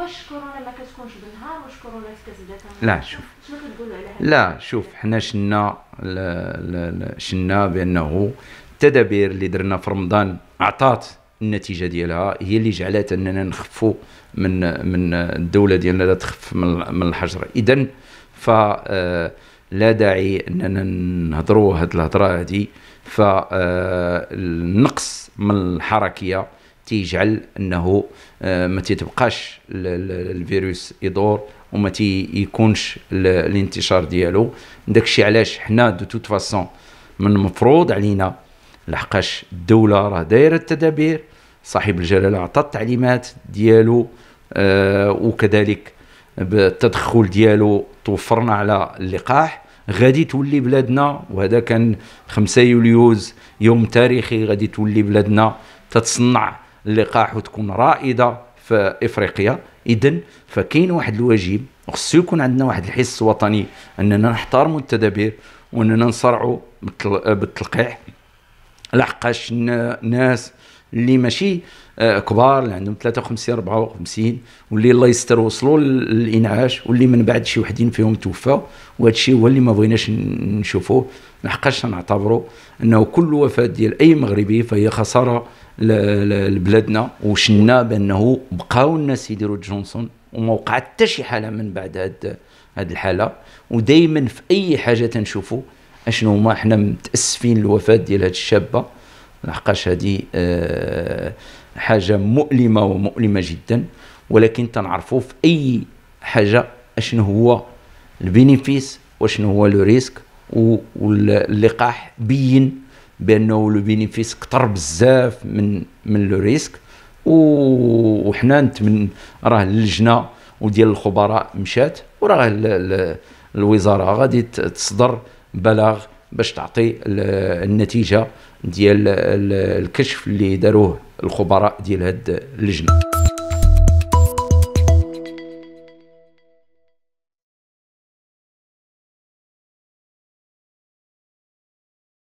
واش كورونا ما كتكونش بالنهار واش كورونا كتبدا لا شوف شنو كتقولوا على هذا لا شوف حنا شنا شنا بانه التدابير اللي درنا في رمضان عطات النتيجه ديالها هي اللي جعلت اننا نخفوا من من الدوله ديالنا لا تخف من من الحجر اذا ف آه، لا داعي اننا نهضروا هاد الهضره هذه آه، فالنقص من الحركيه تيجعل انه آه، ما تيتبقاش الفيروس يدور وما تيكونش الانتشار ديالو داكشي علاش حنا دو توت فاسون من المفروض علينا لحقاش الدوله راه دايره التدابير صاحب الجلاله عطى التعليمات ديالو آه وكذلك بالتدخل ديالو توفرنا على اللقاح غادي تولي بلادنا وهذا كان 5 يوليوز يوم تاريخي غادي تولي بلادنا تتصنع اللقاح وتكون رائده في افريقيا اذا فكاين واحد الواجب خصو يكون عندنا واحد الحس وطني اننا نحترموا التدابير واننا نصرعوا بالتلقيح لحقاش الناس اللي ماشي آه، كبار اللي عندهم 53 54 واللي الله يستر وصلوا للانعاش واللي من بعد شي وحدين فيهم توفى وهذا الشيء هو اللي ما بغيناش نشوفوه لحقاش نعتبروا انه كل وفاه ديال اي مغربي فهي خساره لبلادنا وشنا بانه بقاو الناس يديروا جونسون وما وقع حتى شي حاله من بعد هاد هاد الحاله ودائما في اي حاجه تنشوفوا اشنو هما حنا متاسفين الوفاه ديال هاد الشابه لحقاش هذه آه، حاجه مؤلمه ومؤلمه جدا ولكن تنعرفوا في اي حاجه اشنو هو البينيفيس وشنو هو لو ريسك واللقاح بين بانه لو بينيفيس كثر بزاف من من لو ريسك وحنا نتمنى راه اللجنه وديال الخبراء مشات وراه الوزاره غادي تصدر بلاغ باش تعطي النتيجه ديال الكشف اللي داروه الخبراء ديال هاد اللجنه